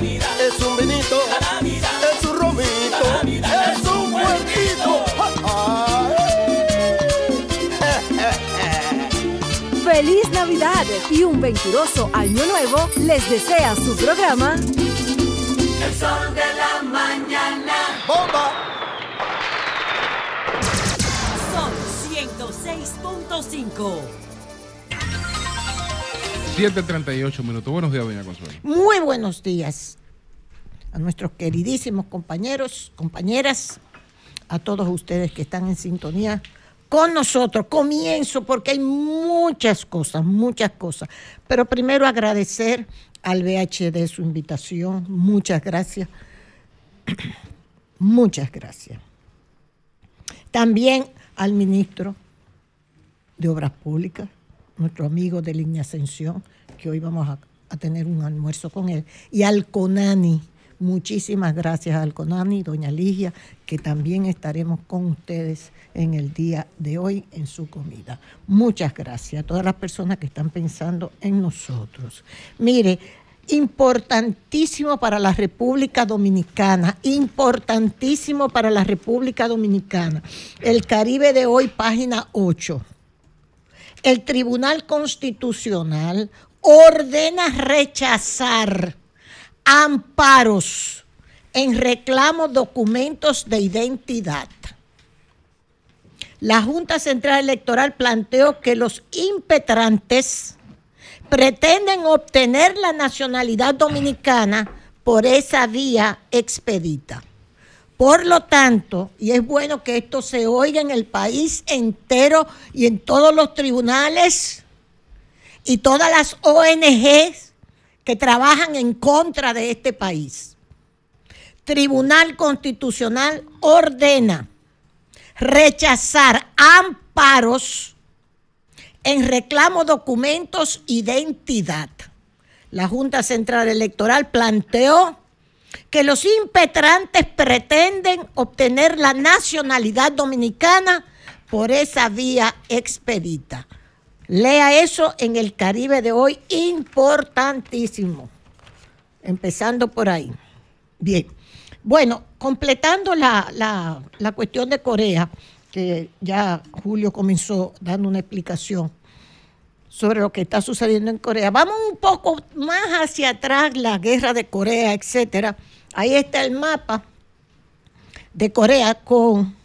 Es un vinito. Es un romito. Es un Feliz Navidad y un venturoso año nuevo les desea su programa. El sol de la mañana. ¡Bomba! Son 106.5. 7.38 minutos. Buenos días, doña Consuelo. Muy buenos días a nuestros queridísimos compañeros, compañeras, a todos ustedes que están en sintonía con nosotros. Comienzo porque hay muchas cosas, muchas cosas. Pero primero agradecer al BHD su invitación. Muchas gracias. Muchas gracias. También al ministro de Obras Públicas, nuestro amigo de Línea Ascensión, que hoy vamos a, tener un almuerzo con él, y al Conani. Muchísimas gracias al Conani, doña Ligia, que también estaremos con ustedes en el día de hoy en su comida. Muchas gracias a todas las personas que están pensando en nosotros. Mire, importantísimo para la República Dominicana, importantísimo para la República Dominicana. El Caribe de hoy, página 8 el Tribunal Constitucional ordena rechazar amparos en reclamo documentos de identidad. La Junta Central Electoral planteó que los impetrantes pretenden obtener la nacionalidad dominicana por esa vía expedita. Por lo tanto, y es bueno que esto se oiga en el país entero y en todos los tribunales y todas las ONGs que trabajan en contra de este país. Tribunal Constitucional ordena rechazar amparos en reclamo documentos identidad. La Junta Central Electoral planteó que los impetrantes pretenden obtener la nacionalidad dominicana por esa vía expedita. Lea eso en el Caribe de hoy, importantísimo. Empezando por ahí. Bien. Bueno, completando la, la cuestión de Corea, que ya Julio comenzó dando una explicación sobre lo que está sucediendo en Corea. Vamos un poco más hacia atrás, la guerra de Corea, etcétera. Ahí está el mapa de Corea con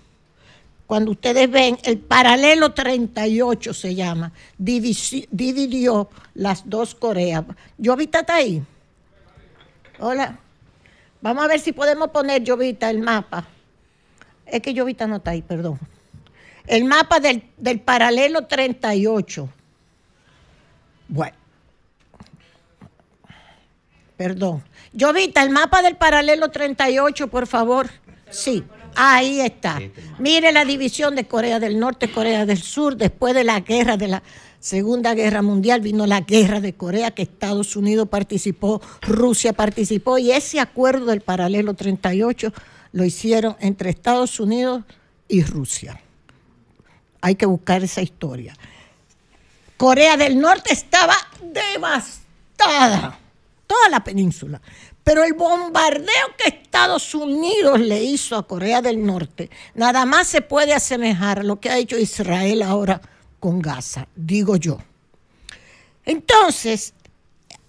cuando ustedes ven el paralelo 38 se llama, dividió, las dos Coreas. Jovita está ahí. Hola. Vamos a ver si podemos poner Jovita el mapa. Es que Jovita no está ahí, perdón. El mapa del, del paralelo 38 bueno. Perdón. Jovita, el mapa del paralelo 38, por favor. Sí, ahí está. Mire la división de Corea del Norte, Corea del Sur. Después de la guerra de la Segunda Guerra Mundial vino la guerra de Corea, que Estados Unidos participó, Rusia participó, y ese acuerdo del paralelo 38 lo hicieron entre Estados Unidos y Rusia. Hay que buscar esa historia. Corea del Norte estaba devastada, toda la península. Pero el bombardeo que Estados Unidos le hizo a Corea del Norte nada más se puede asemejar a lo que ha hecho Israel ahora con Gaza, digo yo. Entonces,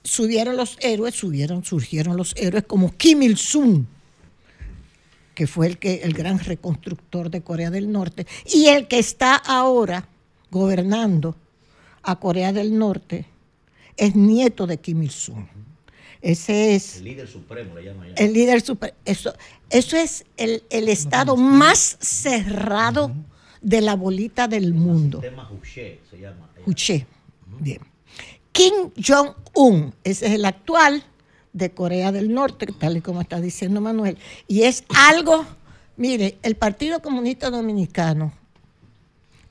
subieron los héroes, subieron, surgieron los héroes como Kim Il-sung, que fue el, que, el gran reconstructor de Corea del Norte, y el que está ahora gobernando a Corea del Norte, es nieto de Kim Il-sung. Ese es. El líder supremo, le llaman. El líder supremo. Eso, eso es el, estado más cerrado de la bolita del mundo. El Juche se llama. Juche. Bien. Kim Jong-un, ese es el actual de Corea del Norte, tal y como está diciendo Manuel. Y es algo. Mire, el Partido Comunista Dominicano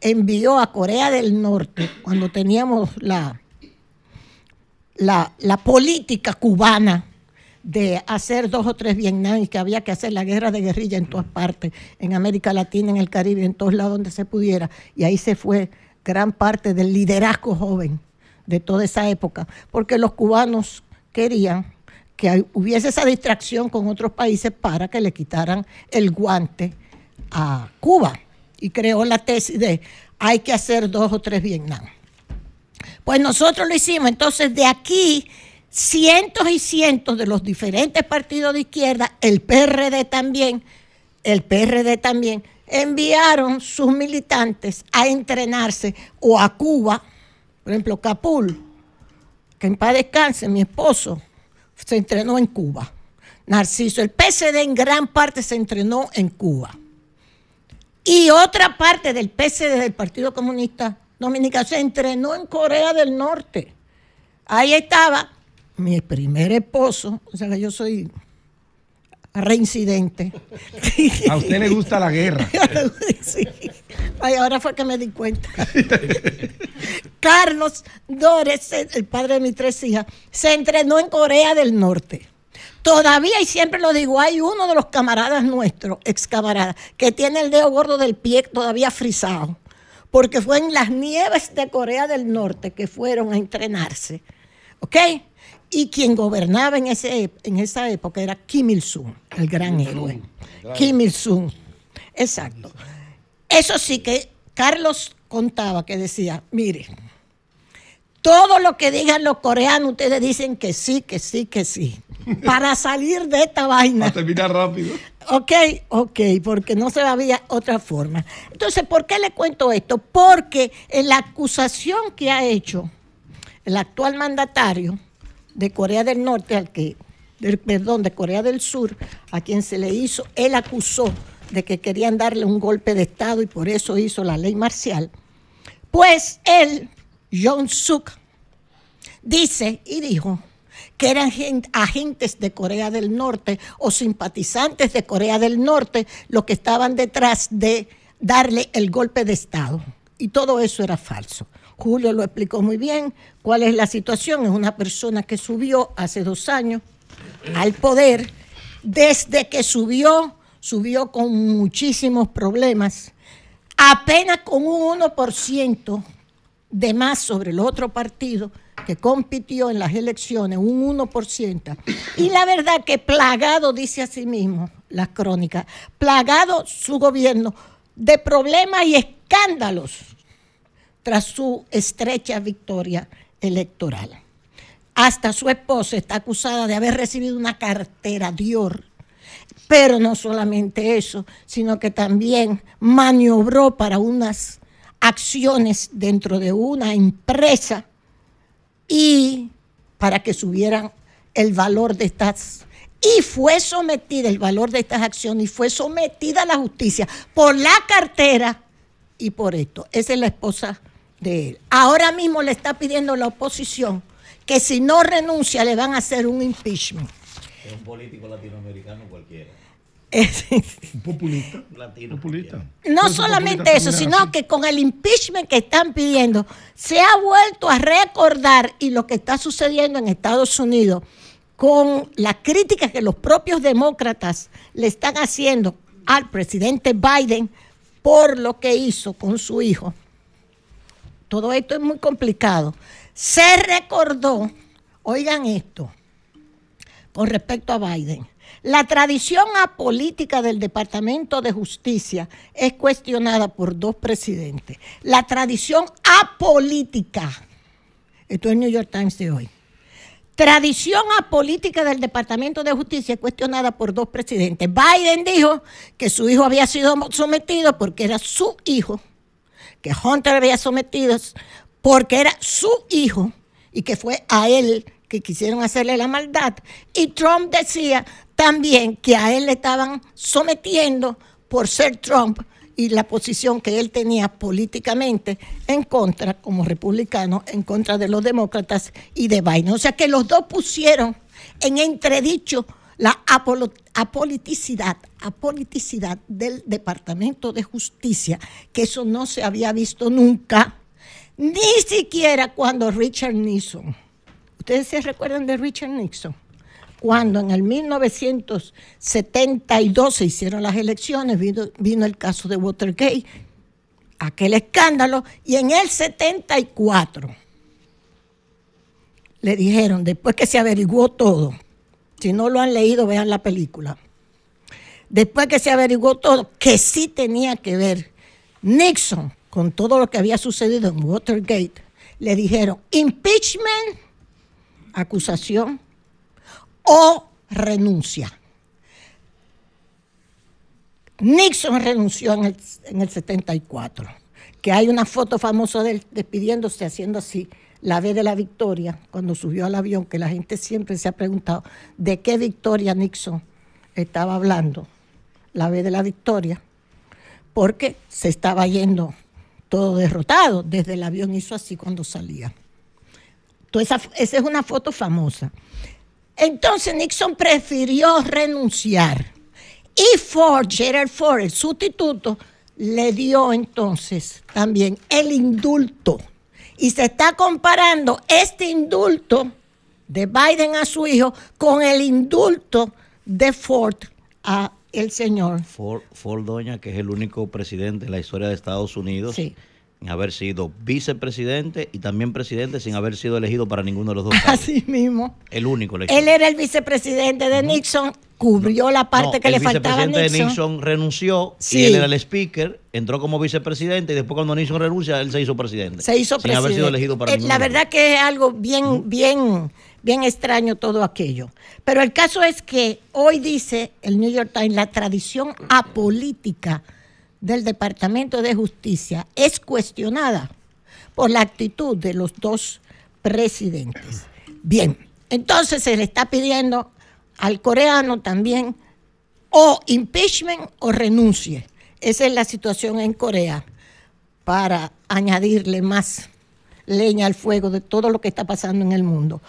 envió a Corea del Norte, cuando teníamos la, la, política cubana de hacer dos o tres Vietnam y que había que hacer la guerra de guerrilla en todas partes, en América Latina, en el Caribe, en todos lados donde se pudiera. Y ahí se fue gran parte del liderazgo joven de toda esa época, porque los cubanos querían que hubiese esa distracción con otros países para que le quitaran el guante a Cuba y creó la tesis de hay que hacer dos o tres Vietnam. Pues nosotros lo hicimos. Entonces, de aquí, cientos y cientos de los diferentes partidos de izquierda, el PRD también, el PRD también, enviaron sus militantes a entrenarse o a Cuba, por ejemplo, Capul, que en paz descanse, mi esposo, se entrenó en Cuba. Narciso, el PSD en gran parte se entrenó en Cuba y otra parte del PSD, del Partido Comunista Dominicano, se entrenó en Corea del Norte. Ahí estaba mi primer esposo, o sea que yo soy reincidente. A usted le gusta la guerra. sí. Ay, ahora fue que me di cuenta. Carlos Dores, el padre de mis tres hijas, se entrenó en Corea del Norte. Todavía, y siempre lo digo, hay uno de los camaradas nuestros, ex que tiene el dedo gordo del pie todavía frisado, porque fue en las nieves de Corea del Norte que fueron a entrenarse. ¿Ok? Y quien gobernaba en, ese, en esa época era Kim Il-sung, el gran héroe. Kim Il-sung. Exacto. Eso sí que Carlos contaba que decía, mire, todo lo que digan los coreanos, ustedes dicen que sí, que sí, que sí para salir de esta vaina. Para terminar rápido. Ok, ok, porque no se había otra forma. Entonces, ¿por qué le cuento esto? Porque en la acusación que ha hecho el actual mandatario de Corea del Norte, al perdón, de Corea del Sur, a quien se le hizo, él acusó de que querían darle un golpe de Estado y por eso hizo la ley marcial. Pues él, John Suk, dice y dijo que eran agentes de Corea del Norte o simpatizantes de Corea del Norte los que estaban detrás de darle el golpe de Estado. Y todo eso era falso. Julio lo explicó muy bien cuál es la situación. Es una persona que subió hace dos años al poder. Desde que subió, subió con muchísimos problemas. Apenas con un 1% de más sobre el otro partido que compitió en las elecciones, un 1%. Y la verdad que plagado, dice a sí mismo la crónica, plagado su gobierno de problemas y escándalos tras su estrecha victoria electoral. Hasta su esposa está acusada de haber recibido una cartera Dior. Pero no solamente eso, sino que también maniobró para unas acciones dentro de una empresa y para que subieran el valor de estas y fue sometida el valor de estas acciones y fue sometida a la justicia por la cartera y por esto. Esa es la esposa de él. Ahora mismo le está pidiendo la oposición que si no renuncia le van a hacer un impeachment. Es un político latinoamericano cualquiera populista. Latino, No solamente eso, sino que con el impeachment que están pidiendo, se ha vuelto a recordar y lo que está sucediendo en Estados Unidos con la crítica que los propios demócratas le están haciendo al presidente Biden por lo que hizo con su hijo. Todo esto es muy complicado. Se recordó, oigan esto, con respecto a Biden la tradición apolítica del Departamento de Justicia es cuestionada por dos presidentes. La tradición apolítica, esto es New York Times de hoy. Tradición apolítica del Departamento de Justicia es cuestionada por dos presidentes. Biden dijo que su hijo había sido sometido porque era su hijo, que Hunter había sometido porque era su hijo y que fue a él que quisieron hacerle la maldad. Y Trump decía, también que a él le estaban sometiendo por ser Trump y la posición que él tenía políticamente en contra, como republicano, en contra de los demócratas y de Biden. O sea que los dos pusieron en entredicho la apoliticidad, apoliticidad del Departamento de Justicia, que eso no se había visto nunca, ni siquiera cuando Richard Nixon. ¿Ustedes se recuerdan de Richard Nixon? cuando en el 1972 se hicieron las elecciones, vino, el caso de Watergate, aquel escándalo, y en el 74 le dijeron, después que se averiguó todo, si no lo han leído, vean la película, después que se averiguó todo, que sí tenía que ver Nixon con todo lo que había sucedido en Watergate, le dijeron impeachment, acusación o renuncia. Nixon renunció en el, 74, que hay una foto famosa de él despidiéndose haciendo así la vez de la victoria, cuando subió al avión, que la gente siempre se ha preguntado de qué victoria Nixon estaba hablando, la vez de la victoria, porque se estaba yendo todo derrotado, desde el avión hizo así cuando salía. Entonces, esa, esa es una foto famosa. Entonces Nixon prefirió renunciar y Ford, Gerald Ford, el sustituto, le dio entonces también el indulto. Y se está comparando este indulto de Biden a su hijo con el indulto de Ford a el señor. Ford, Ford Doña, que es el único presidente en la historia de Estados Unidos haber sido vicepresidente y también presidente sin haber sido elegido para ninguno de los dos. Así mismo. El único elegido. Él era el vicepresidente de Nixon, cubrió la parte que le faltaba a Nixon. El vicepresidente de Nixon renunció y él era el speaker, entró como vicepresidente y después cuando Nixon renuncia, él se hizo presidente. Se hizo presidente. sin haber sido elegido para eh, dos. La verdad que es algo bien, bien, bien extraño todo aquello. Pero el caso es que hoy dice el New York Times, la tradición apolítica del Departamento de Justicia es cuestionada por la actitud de los dos presidentes. Bien, entonces se le está pidiendo al coreano también o impeachment o renuncie. Esa es la situación en Corea para añadirle más leña al fuego de todo lo que está pasando en el mundo.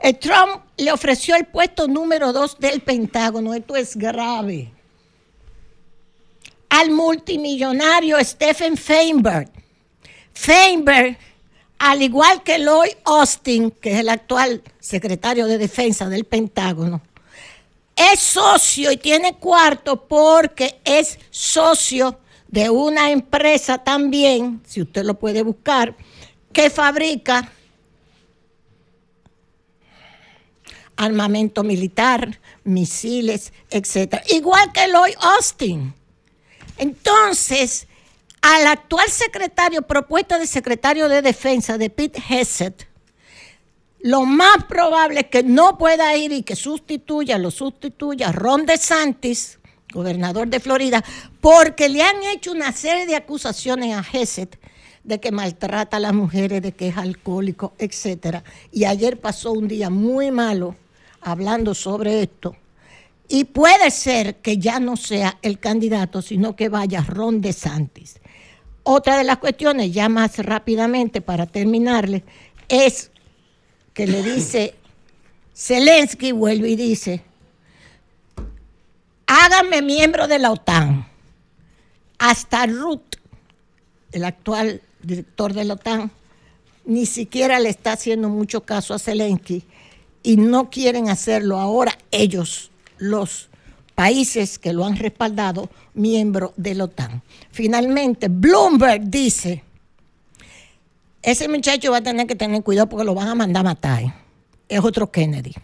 Eh, Trump le ofreció el puesto número dos del Pentágono. Esto es grave al multimillonario Stephen Feinberg. Feinberg, al igual que Lloyd Austin, que es el actual secretario de Defensa del Pentágono, es socio y tiene cuarto porque es socio de una empresa también, si usted lo puede buscar, que fabrica armamento militar, misiles, etcétera, Igual que Lloyd Austin. Entonces, al actual secretario, propuesta de secretario de Defensa, de Pete Hesset, lo más probable es que no pueda ir y que sustituya, lo sustituya Ron DeSantis, gobernador de Florida, porque le han hecho una serie de acusaciones a Hesset de que maltrata a las mujeres, de que es alcohólico, etcétera. Y ayer pasó un día muy malo hablando sobre esto. Y puede ser que ya no sea el candidato, sino que vaya Ron Santis. Otra de las cuestiones, ya más rápidamente para terminarle, es que le dice, Zelensky vuelve y dice, hágame miembro de la OTAN. Hasta Ruth, el actual director de la OTAN, ni siquiera le está haciendo mucho caso a Zelensky y no quieren hacerlo ahora ellos los países que lo han respaldado miembro de la OTAN. Finalmente, Bloomberg dice, ese muchacho va a tener que tener cuidado porque lo van a mandar a matar. Es otro Kennedy.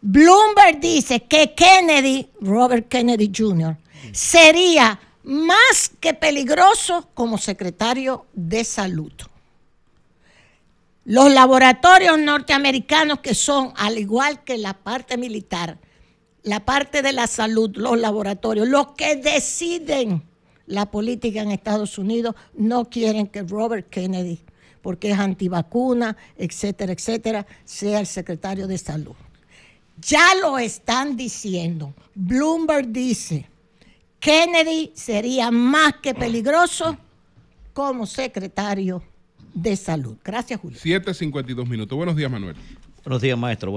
Bloomberg dice que Kennedy, Robert Kennedy Jr., sería más que peligroso como secretario de salud. Los laboratorios norteamericanos que son, al igual que la parte militar, la parte de la salud, los laboratorios, los que deciden la política en Estados Unidos, no quieren que Robert Kennedy, porque es antivacuna, etcétera, etcétera, sea el secretario de salud. Ya lo están diciendo. Bloomberg dice, Kennedy sería más que peligroso como secretario de salud. Gracias, Julio. 7.52 minutos. Buenos días, Manuel. Buenos días, maestro.